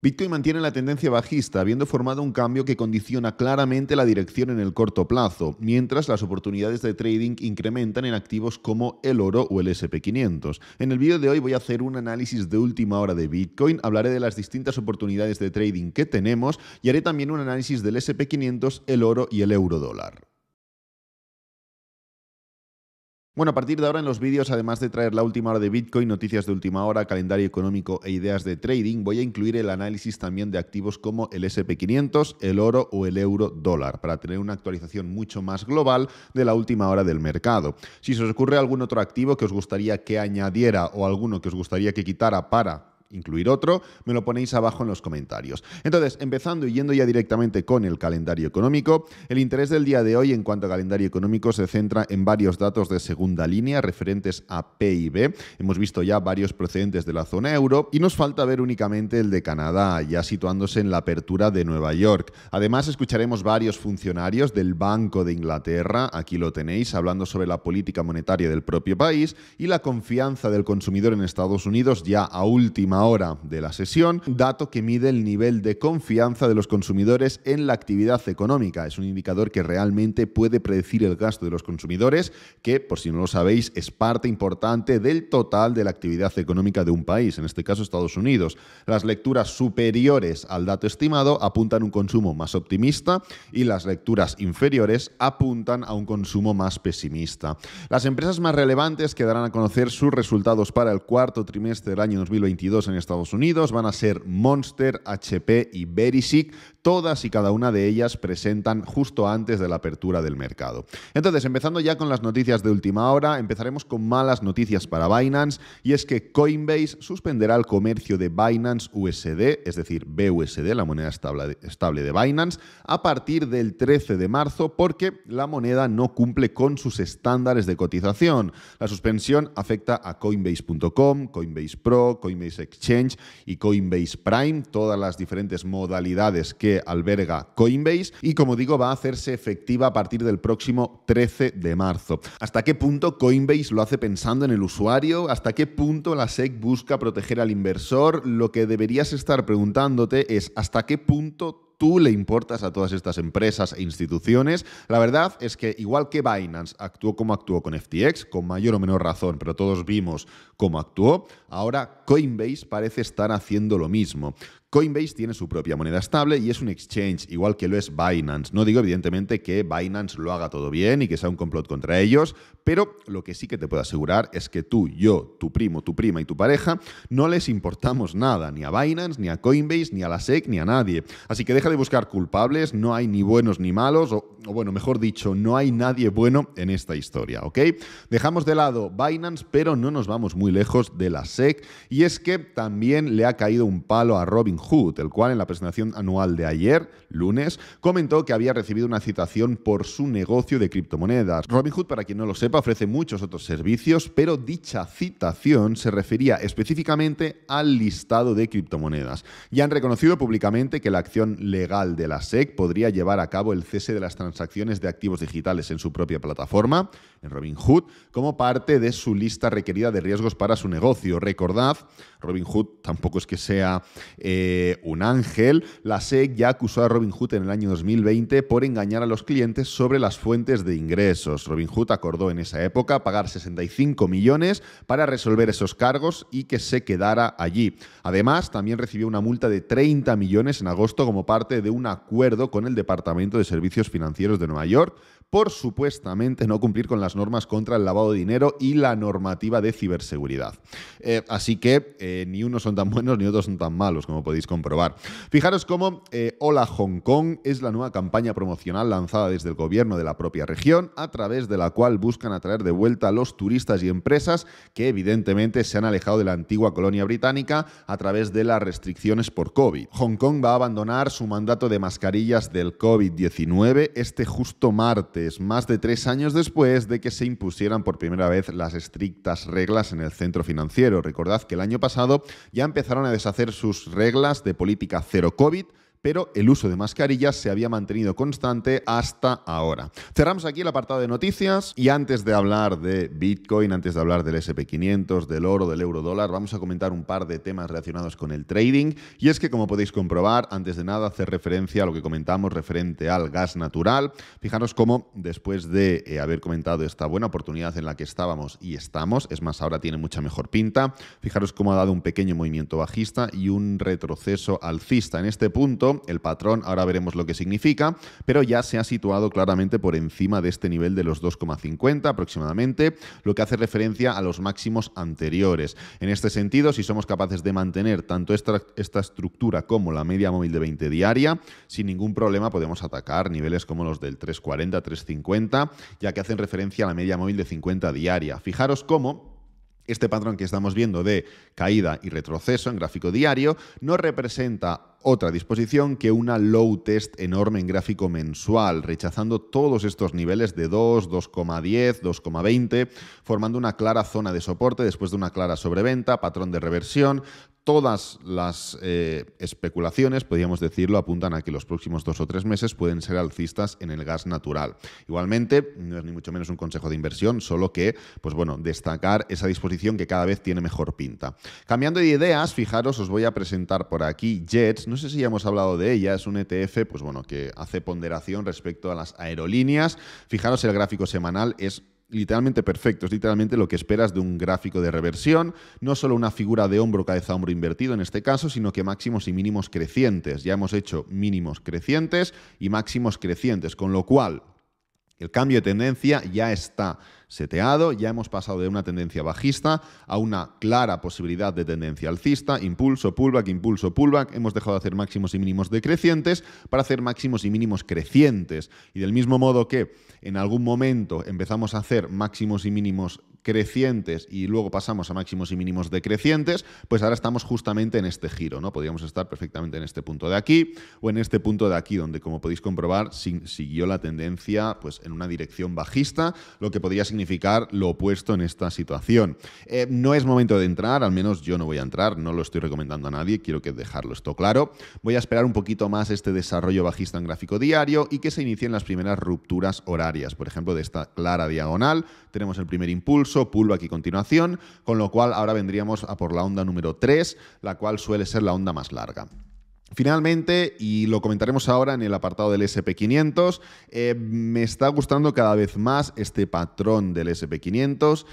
Bitcoin mantiene la tendencia bajista, habiendo formado un cambio que condiciona claramente la dirección en el corto plazo, mientras las oportunidades de trading incrementan en activos como el oro o el SP500. En el vídeo de hoy voy a hacer un análisis de última hora de Bitcoin, hablaré de las distintas oportunidades de trading que tenemos y haré también un análisis del SP500, el oro y el euro dólar. Bueno, a partir de ahora en los vídeos, además de traer la última hora de Bitcoin, noticias de última hora, calendario económico e ideas de trading, voy a incluir el análisis también de activos como el SP500, el oro o el euro dólar, para tener una actualización mucho más global de la última hora del mercado. Si se os ocurre algún otro activo que os gustaría que añadiera o alguno que os gustaría que quitara para incluir otro, me lo ponéis abajo en los comentarios. Entonces, empezando y yendo ya directamente con el calendario económico, el interés del día de hoy en cuanto a calendario económico se centra en varios datos de segunda línea referentes a PIB. Hemos visto ya varios procedentes de la zona euro y nos falta ver únicamente el de Canadá, ya situándose en la apertura de Nueva York. Además, escucharemos varios funcionarios del Banco de Inglaterra, aquí lo tenéis, hablando sobre la política monetaria del propio país y la confianza del consumidor en Estados Unidos ya a última hora de la sesión, dato que mide el nivel de confianza de los consumidores en la actividad económica. Es un indicador que realmente puede predecir el gasto de los consumidores, que, por si no lo sabéis, es parte importante del total de la actividad económica de un país, en este caso Estados Unidos. Las lecturas superiores al dato estimado apuntan a un consumo más optimista y las lecturas inferiores apuntan a un consumo más pesimista. Las empresas más relevantes quedarán a conocer sus resultados para el cuarto trimestre del año 2022 en Estados Unidos van a ser Monster, HP y Berisic, todas y cada una de ellas presentan justo antes de la apertura del mercado. Entonces, empezando ya con las noticias de última hora, empezaremos con malas noticias para Binance y es que Coinbase suspenderá el comercio de Binance USD, es decir, BUSD, la moneda estable de Binance, a partir del 13 de marzo porque la moneda no cumple con sus estándares de cotización. La suspensión afecta a Coinbase.com, Coinbase Pro, Coinbase Exchange y Coinbase Prime, todas las diferentes modalidades que alberga Coinbase y como digo va a hacerse efectiva a partir del próximo 13 de marzo. ¿Hasta qué punto Coinbase lo hace pensando en el usuario? ¿Hasta qué punto la SEC busca proteger al inversor? Lo que deberías estar preguntándote es hasta qué punto tú le importas a todas estas empresas e instituciones. La verdad es que igual que Binance actuó como actuó con FTX, con mayor o menor razón, pero todos vimos cómo actuó, ahora Coinbase parece estar haciendo lo mismo. Coinbase tiene su propia moneda estable y es un exchange, igual que lo es Binance. No digo, evidentemente, que Binance lo haga todo bien y que sea un complot contra ellos, pero lo que sí que te puedo asegurar es que tú, yo, tu primo, tu prima y tu pareja no les importamos nada, ni a Binance, ni a Coinbase, ni a la SEC, ni a nadie. Así que deja de buscar culpables, no hay ni buenos ni malos, o, bueno, mejor dicho, no hay nadie bueno en esta historia, ¿ok? Dejamos de lado Binance, pero no nos vamos muy lejos de la SEC, y es que también le ha caído un palo a Robin Hood, el cual en la presentación anual de ayer, lunes, comentó que había recibido una citación por su negocio de criptomonedas. Robin Robinhood, para quien no lo sepa, ofrece muchos otros servicios, pero dicha citación se refería específicamente al listado de criptomonedas. Y han reconocido públicamente que la acción legal de la SEC podría llevar a cabo el cese de las transacciones de activos digitales en su propia plataforma, en Robin Robinhood, como parte de su lista requerida de riesgos para su negocio. Recordad, Robin Robinhood tampoco es que sea eh, un ángel. La SEC ya acusó a Robin Hood en el año 2020 por engañar a los clientes sobre las fuentes de ingresos. Robin Hood acordó en esa época pagar 65 millones para resolver esos cargos y que se quedara allí. Además, también recibió una multa de 30 millones en agosto como parte de un acuerdo con el Departamento de Servicios Financieros de Nueva York por supuestamente no cumplir con las normas contra el lavado de dinero y la normativa de ciberseguridad. Eh, así que eh, ni unos son tan buenos ni otros son tan malos, como podéis comprobar. Fijaros cómo eh, Hola Hong Kong es la nueva campaña promocional lanzada desde el gobierno de la propia región, a través de la cual buscan atraer de vuelta a los turistas y empresas que evidentemente se han alejado de la antigua colonia británica a través de las restricciones por COVID. Hong Kong va a abandonar su mandato de mascarillas del COVID-19 este justo martes más de tres años después de que se impusieran por primera vez las estrictas reglas en el centro financiero. Recordad que el año pasado ya empezaron a deshacer sus reglas de política cero COVID pero el uso de mascarillas se había mantenido constante hasta ahora. Cerramos aquí el apartado de noticias y antes de hablar de Bitcoin, antes de hablar del SP500, del oro, del euro dólar, vamos a comentar un par de temas relacionados con el trading y es que como podéis comprobar, antes de nada hacer referencia a lo que comentamos referente al gas natural. Fijaros cómo después de eh, haber comentado esta buena oportunidad en la que estábamos y estamos, es más, ahora tiene mucha mejor pinta, fijaros cómo ha dado un pequeño movimiento bajista y un retroceso alcista. En este punto el patrón, ahora veremos lo que significa, pero ya se ha situado claramente por encima de este nivel de los 2,50 aproximadamente, lo que hace referencia a los máximos anteriores. En este sentido, si somos capaces de mantener tanto esta, esta estructura como la media móvil de 20 diaria, sin ningún problema podemos atacar niveles como los del 340, 350, ya que hacen referencia a la media móvil de 50 diaria. Fijaros cómo este patrón que estamos viendo de caída y retroceso en gráfico diario no representa otra disposición que una low test enorme en gráfico mensual, rechazando todos estos niveles de 2, 2,10, 2,20, formando una clara zona de soporte después de una clara sobreventa, patrón de reversión, todas las eh, especulaciones, podríamos decirlo, apuntan a que los próximos dos o tres meses pueden ser alcistas en el gas natural. Igualmente, no es ni mucho menos un consejo de inversión, solo que, pues bueno, destacar esa disposición que cada vez tiene mejor pinta. Cambiando de ideas, fijaros, os voy a presentar por aquí Jets. No sé si ya hemos hablado de ella, es un ETF, pues bueno, que hace ponderación respecto a las aerolíneas. Fijaros, el gráfico semanal es literalmente perfecto, es literalmente lo que esperas de un gráfico de reversión, no solo una figura de hombro, cabeza, hombro invertido en este caso, sino que máximos y mínimos crecientes. Ya hemos hecho mínimos crecientes y máximos crecientes, con lo cual el cambio de tendencia ya está seteado, ya hemos pasado de una tendencia bajista a una clara posibilidad de tendencia alcista, impulso, pullback, impulso, pullback, hemos dejado de hacer máximos y mínimos decrecientes para hacer máximos y mínimos crecientes. Y del mismo modo que en algún momento empezamos a hacer máximos y mínimos crecientes y luego pasamos a máximos y mínimos decrecientes, pues ahora estamos justamente en este giro, ¿no? Podríamos estar perfectamente en este punto de aquí o en este punto de aquí, donde como podéis comprobar siguió la tendencia pues, en una dirección bajista, lo que podría significar lo opuesto en esta situación. Eh, no es momento de entrar, al menos yo no voy a entrar, no lo estoy recomendando a nadie, quiero que dejarlo esto claro. Voy a esperar un poquito más este desarrollo bajista en gráfico diario y que se inicien las primeras rupturas horarias, por ejemplo, de esta clara diagonal, tenemos el primer impulso, pulvo aquí a continuación, con lo cual ahora vendríamos a por la onda número 3, la cual suele ser la onda más larga. Finalmente, y lo comentaremos ahora en el apartado del SP500, eh, me está gustando cada vez más este patrón del SP500.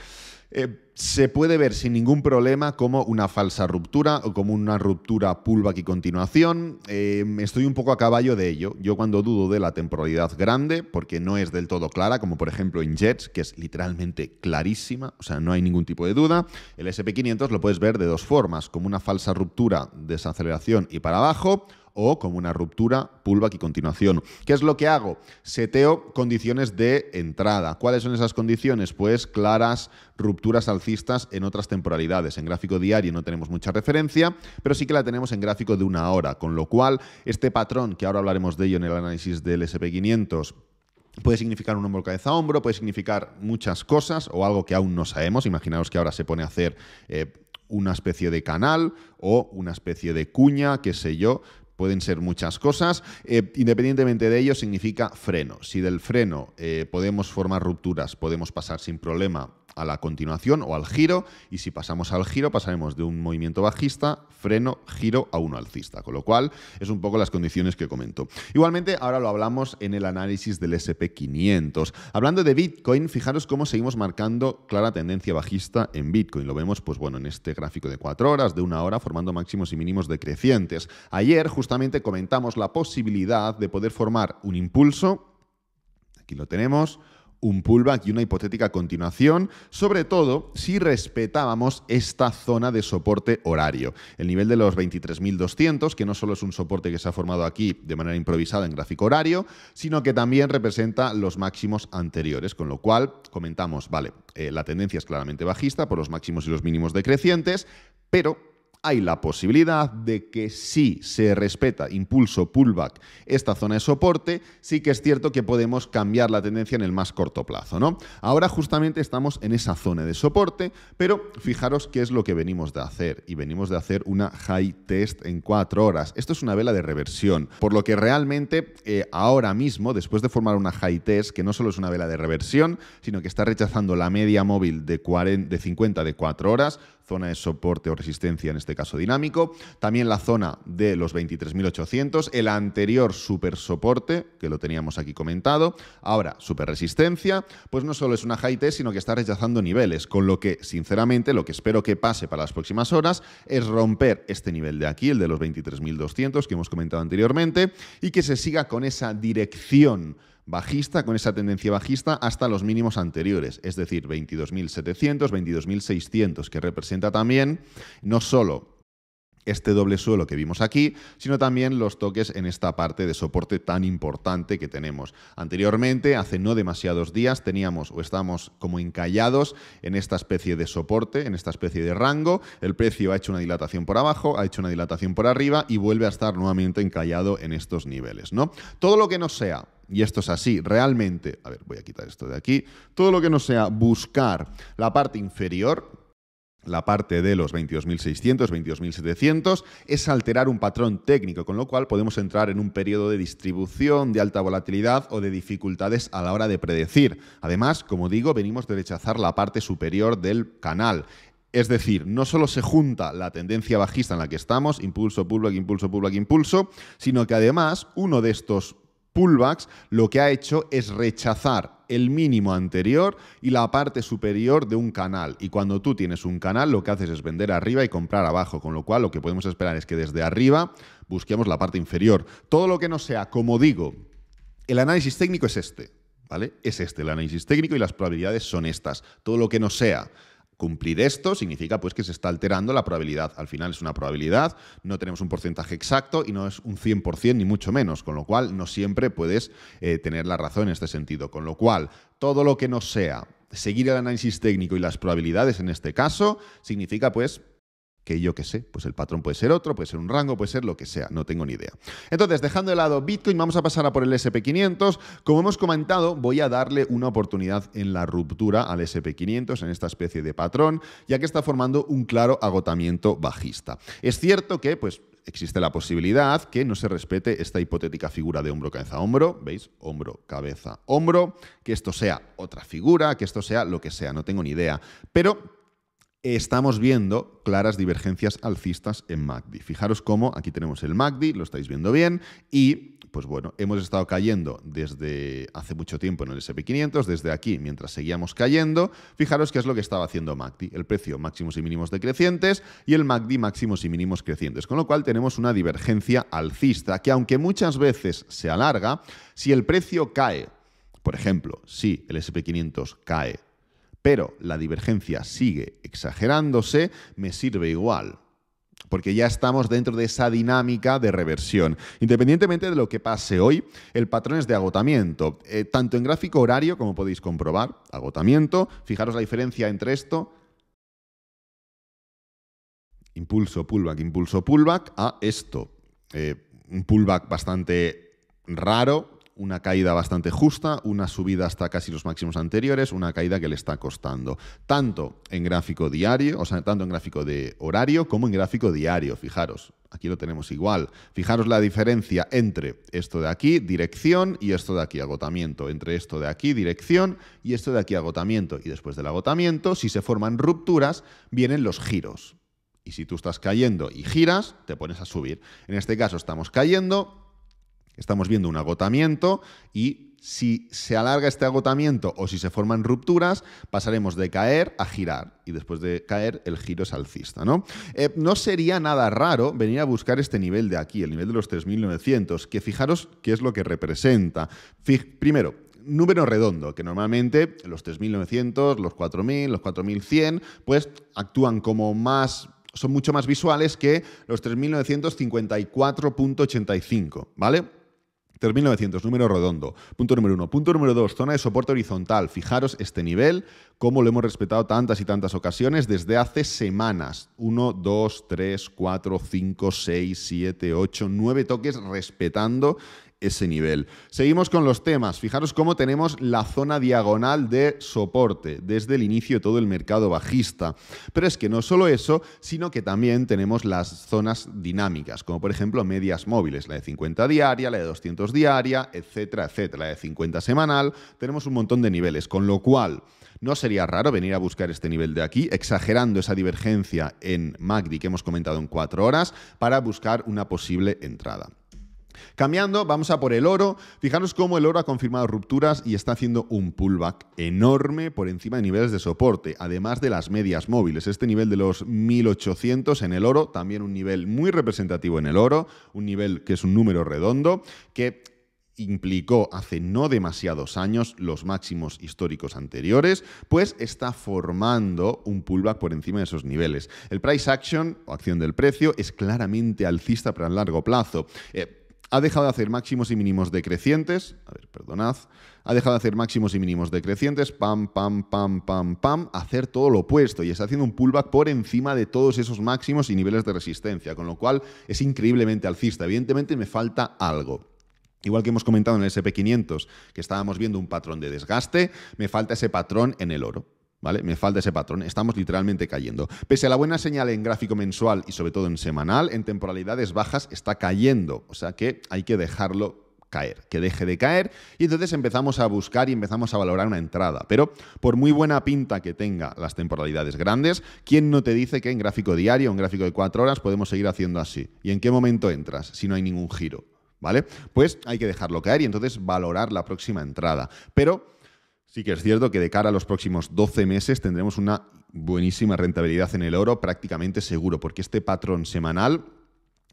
Eh, se puede ver sin ningún problema como una falsa ruptura o como una ruptura pullback y continuación. Eh, estoy un poco a caballo de ello. Yo cuando dudo de la temporalidad grande, porque no es del todo clara, como por ejemplo en Jets, que es literalmente clarísima, o sea, no hay ningún tipo de duda, el SP500 lo puedes ver de dos formas, como una falsa ruptura, desaceleración y para abajo, o como una ruptura, pullback y continuación. ¿Qué es lo que hago? Seteo condiciones de entrada. ¿Cuáles son esas condiciones? Pues claras rupturas alcistas en otras temporalidades. En gráfico diario no tenemos mucha referencia, pero sí que la tenemos en gráfico de una hora, con lo cual este patrón, que ahora hablaremos de ello en el análisis del SP500, Puede significar un hombro cabeza a hombro, puede significar muchas cosas o algo que aún no sabemos. Imaginaos que ahora se pone a hacer eh, una especie de canal o una especie de cuña, qué sé yo, pueden ser muchas cosas. Eh, independientemente de ello, significa freno. Si del freno eh, podemos formar rupturas, podemos pasar sin problema a la continuación o al giro, y si pasamos al giro pasaremos de un movimiento bajista, freno, giro a uno alcista, con lo cual es un poco las condiciones que comento. Igualmente, ahora lo hablamos en el análisis del SP500. Hablando de Bitcoin, fijaros cómo seguimos marcando clara tendencia bajista en Bitcoin. Lo vemos, pues bueno, en este gráfico de cuatro horas, de una hora, formando máximos y mínimos decrecientes. Ayer, justamente, justamente comentamos la posibilidad de poder formar un impulso, aquí lo tenemos, un pullback y una hipotética continuación, sobre todo si respetábamos esta zona de soporte horario. El nivel de los 23.200, que no solo es un soporte que se ha formado aquí de manera improvisada en gráfico horario, sino que también representa los máximos anteriores, con lo cual comentamos, vale, eh, la tendencia es claramente bajista por los máximos y los mínimos decrecientes, pero hay la posibilidad de que si se respeta impulso pullback esta zona de soporte, sí que es cierto que podemos cambiar la tendencia en el más corto plazo, ¿no? Ahora justamente estamos en esa zona de soporte, pero fijaros qué es lo que venimos de hacer y venimos de hacer una high test en cuatro horas. Esto es una vela de reversión, por lo que realmente eh, ahora mismo, después de formar una high test, que no solo es una vela de reversión, sino que está rechazando la media móvil de, 40, de 50 de 4 horas, zona de soporte o resistencia, en este caso dinámico, también la zona de los 23.800, el anterior super soporte, que lo teníamos aquí comentado, ahora super resistencia, pues no solo es una high sino que está rechazando niveles, con lo que, sinceramente, lo que espero que pase para las próximas horas es romper este nivel de aquí, el de los 23.200 que hemos comentado anteriormente, y que se siga con esa dirección bajista, con esa tendencia bajista hasta los mínimos anteriores, es decir, 22.700, 22.600, que representa también no solo este doble suelo que vimos aquí, sino también los toques en esta parte de soporte tan importante que tenemos. Anteriormente, hace no demasiados días, teníamos o estamos como encallados en esta especie de soporte, en esta especie de rango, el precio ha hecho una dilatación por abajo, ha hecho una dilatación por arriba y vuelve a estar nuevamente encallado en estos niveles, ¿no? Todo lo que no sea y esto es así, realmente, a ver, voy a quitar esto de aquí, todo lo que no sea buscar la parte inferior, la parte de los 22.600, 22.700, es alterar un patrón técnico, con lo cual podemos entrar en un periodo de distribución, de alta volatilidad o de dificultades a la hora de predecir. Además, como digo, venimos de rechazar la parte superior del canal. Es decir, no solo se junta la tendencia bajista en la que estamos, impulso, pullback, impulso, pullback, impulso, sino que además uno de estos pullbacks lo que ha hecho es rechazar el mínimo anterior y la parte superior de un canal. Y cuando tú tienes un canal, lo que haces es vender arriba y comprar abajo, con lo cual lo que podemos esperar es que desde arriba busquemos la parte inferior. Todo lo que no sea, como digo, el análisis técnico es este, ¿vale? Es este el análisis técnico y las probabilidades son estas. Todo lo que no sea Cumplir esto significa pues que se está alterando la probabilidad. Al final es una probabilidad, no tenemos un porcentaje exacto y no es un 100% ni mucho menos, con lo cual no siempre puedes eh, tener la razón en este sentido. Con lo cual, todo lo que no sea seguir el análisis técnico y las probabilidades en este caso significa pues que yo qué sé, pues el patrón puede ser otro, puede ser un rango, puede ser lo que sea, no tengo ni idea. Entonces, dejando de lado Bitcoin, vamos a pasar a por el SP500. Como hemos comentado, voy a darle una oportunidad en la ruptura al SP500, en esta especie de patrón, ya que está formando un claro agotamiento bajista. Es cierto que, pues, existe la posibilidad que no se respete esta hipotética figura de hombro, cabeza, hombro, ¿veis? Hombro, cabeza, hombro, que esto sea otra figura, que esto sea lo que sea, no tengo ni idea. Pero estamos viendo claras divergencias alcistas en MACD. Fijaros cómo aquí tenemos el MACD, lo estáis viendo bien, y pues bueno, hemos estado cayendo desde hace mucho tiempo en el SP500, desde aquí mientras seguíamos cayendo. Fijaros qué es lo que estaba haciendo MACD, el precio máximos y mínimos decrecientes y el MACD máximos y mínimos crecientes, con lo cual tenemos una divergencia alcista que aunque muchas veces se alarga, si el precio cae, por ejemplo, si el SP500 cae pero la divergencia sigue exagerándose, me sirve igual. Porque ya estamos dentro de esa dinámica de reversión. Independientemente de lo que pase hoy, el patrón es de agotamiento. Eh, tanto en gráfico horario, como podéis comprobar, agotamiento. Fijaros la diferencia entre esto, impulso pullback, impulso pullback a esto. Eh, un pullback bastante raro, una caída bastante justa, una subida hasta casi los máximos anteriores, una caída que le está costando, tanto en gráfico diario, o sea, tanto en gráfico de horario como en gráfico diario, fijaros. Aquí lo tenemos igual. Fijaros la diferencia entre esto de aquí, dirección, y esto de aquí, agotamiento. Entre esto de aquí, dirección, y esto de aquí, agotamiento. Y después del agotamiento, si se forman rupturas, vienen los giros. Y si tú estás cayendo y giras, te pones a subir. En este caso estamos cayendo, Estamos viendo un agotamiento y si se alarga este agotamiento o si se forman rupturas, pasaremos de caer a girar. Y después de caer, el giro es alcista. ¿no? Eh, no sería nada raro venir a buscar este nivel de aquí, el nivel de los 3.900, que fijaros qué es lo que representa. primero, número redondo, que normalmente los 3.900, los 4.000, los 4.100, pues actúan como más son mucho más visuales que los 3.954.85, ¿vale? 3900, número redondo. Punto número uno. Punto número dos, zona de soporte horizontal. Fijaros este nivel, cómo lo hemos respetado tantas y tantas ocasiones desde hace semanas. Uno, dos, tres, cuatro, cinco, seis, siete, ocho, nueve toques respetando ese nivel. Seguimos con los temas. Fijaros cómo tenemos la zona diagonal de soporte desde el inicio de todo el mercado bajista. Pero es que no solo eso, sino que también tenemos las zonas dinámicas, como por ejemplo medias móviles, la de 50 diaria, la de 200 diaria, etcétera, etcétera, la de 50 semanal. Tenemos un montón de niveles, con lo cual no sería raro venir a buscar este nivel de aquí, exagerando esa divergencia en MACD que hemos comentado en cuatro horas, para buscar una posible entrada. Cambiando, vamos a por el oro. Fijaros cómo el oro ha confirmado rupturas y está haciendo un pullback enorme por encima de niveles de soporte, además de las medias móviles. Este nivel de los 1800 en el oro, también un nivel muy representativo en el oro, un nivel que es un número redondo, que implicó hace no demasiados años los máximos históricos anteriores, pues está formando un pullback por encima de esos niveles. El price action o acción del precio es claramente alcista para el largo plazo. Eh, ha dejado de hacer máximos y mínimos decrecientes, a ver, perdonad, ha dejado de hacer máximos y mínimos decrecientes, pam, pam, pam, pam, pam, hacer todo lo opuesto y está haciendo un pullback por encima de todos esos máximos y niveles de resistencia, con lo cual es increíblemente alcista. Evidentemente me falta algo. Igual que hemos comentado en el SP500, que estábamos viendo un patrón de desgaste, me falta ese patrón en el oro. ¿vale? Me falta ese patrón. Estamos literalmente cayendo. Pese a la buena señal en gráfico mensual y sobre todo en semanal, en temporalidades bajas está cayendo. O sea que hay que dejarlo caer, que deje de caer y entonces empezamos a buscar y empezamos a valorar una entrada. Pero por muy buena pinta que tenga las temporalidades grandes, ¿quién no te dice que en gráfico diario, en gráfico de cuatro horas, podemos seguir haciendo así? ¿Y en qué momento entras si no hay ningún giro? ¿Vale? Pues hay que dejarlo caer y entonces valorar la próxima entrada. Pero Sí que es cierto que de cara a los próximos 12 meses tendremos una buenísima rentabilidad en el oro, prácticamente seguro, porque este patrón semanal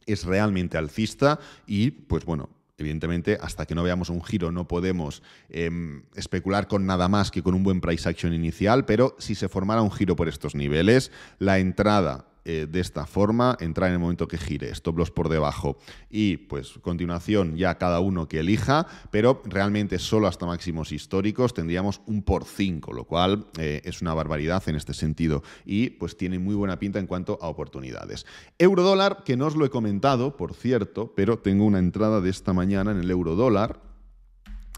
es realmente alcista y, pues bueno, evidentemente, hasta que no veamos un giro no podemos em, especular con nada más que con un buen price action inicial, pero si se formara un giro por estos niveles, la entrada eh, de esta forma, entrar en el momento que gire, stop loss por debajo y pues continuación ya cada uno que elija, pero realmente solo hasta máximos históricos tendríamos un por 5, lo cual eh, es una barbaridad en este sentido y pues tiene muy buena pinta en cuanto a oportunidades. Eurodólar, que no os lo he comentado, por cierto, pero tengo una entrada de esta mañana en el eurodólar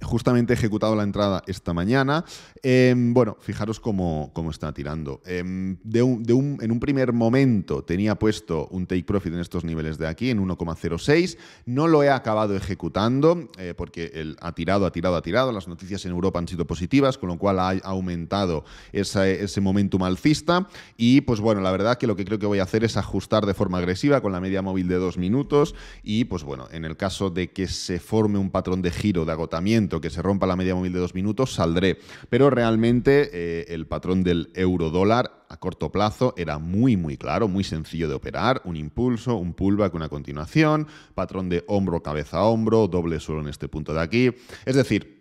Justamente he ejecutado la entrada esta mañana. Em, bueno, fijaros cómo, cómo está tirando. Em, en un primer momento tenía puesto un take profit en estos niveles de aquí, en 1,06. No lo he acabado ejecutando eh, porque él ha tirado, ha tirado, ha tirado. Las noticias en Europa han sido positivas, con lo cual ha aumentado ese momentum alcista. Y pues bueno, la verdad que lo que creo que voy a hacer es ajustar de forma agresiva con la media móvil de dos minutos. Y pues bueno, en el caso de que se forme un patrón de giro de agotamiento, que se rompa la media móvil de dos minutos, saldré. Pero realmente eh, el patrón del euro dólar a corto plazo era muy, muy claro, muy sencillo de operar. Un impulso, un pullback, una continuación, patrón de hombro, cabeza, a hombro, doble suelo en este punto de aquí. Es decir,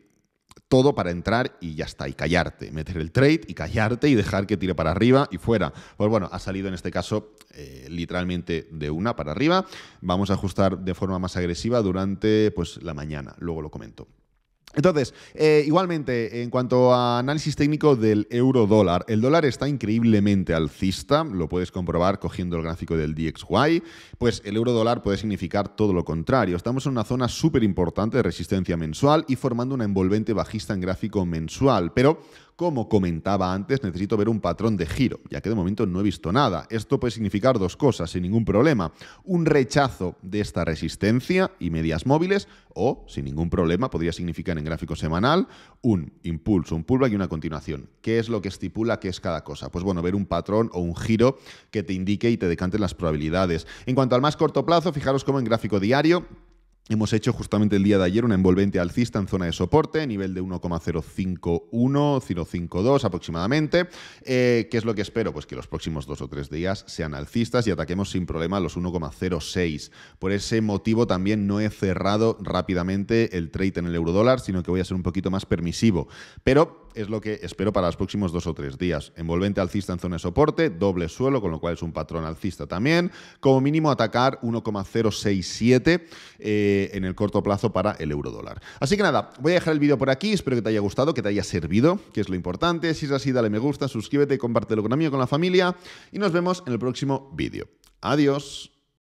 todo para entrar y ya está, y callarte, meter el trade y callarte y dejar que tire para arriba y fuera. Pues bueno, ha salido en este caso eh, literalmente de una para arriba. Vamos a ajustar de forma más agresiva durante pues, la mañana, luego lo comento. Entonces, eh, igualmente, en cuanto a análisis técnico del euro dólar, el dólar está increíblemente alcista, lo puedes comprobar cogiendo el gráfico del DXY, pues el euro dólar puede significar todo lo contrario. Estamos en una zona súper importante de resistencia mensual y formando una envolvente bajista en gráfico mensual, pero como comentaba antes, necesito ver un patrón de giro, ya que de momento no he visto nada. Esto puede significar dos cosas sin ningún problema. Un rechazo de esta resistencia y medias móviles o, sin ningún problema, podría significar en gráfico semanal un impulso, un pullback y una continuación. ¿Qué es lo que estipula que es cada cosa? Pues bueno, ver un patrón o un giro que te indique y te decante las probabilidades. En cuanto al más corto plazo, fijaros cómo en gráfico diario Hemos hecho justamente el día de ayer una envolvente alcista en zona de soporte, nivel de 1,051, 052 aproximadamente. Eh, ¿Qué es lo que espero? Pues que los próximos dos o tres días sean alcistas y ataquemos sin problema los 1,06. Por ese motivo también no he cerrado rápidamente el trade en el euro eurodólar, sino que voy a ser un poquito más permisivo. Pero es lo que espero para los próximos dos o tres días. Envolvente alcista en zona de soporte, doble suelo, con lo cual es un patrón alcista también. Como mínimo atacar 1,067. Eh, eh, en el corto plazo para el euro dólar. Así que nada, voy a dejar el vídeo por aquí, espero que te haya gustado, que te haya servido, que es lo importante. Si es así, dale me gusta, suscríbete, compártelo con amigos, con la familia y nos vemos en el próximo vídeo. Adiós.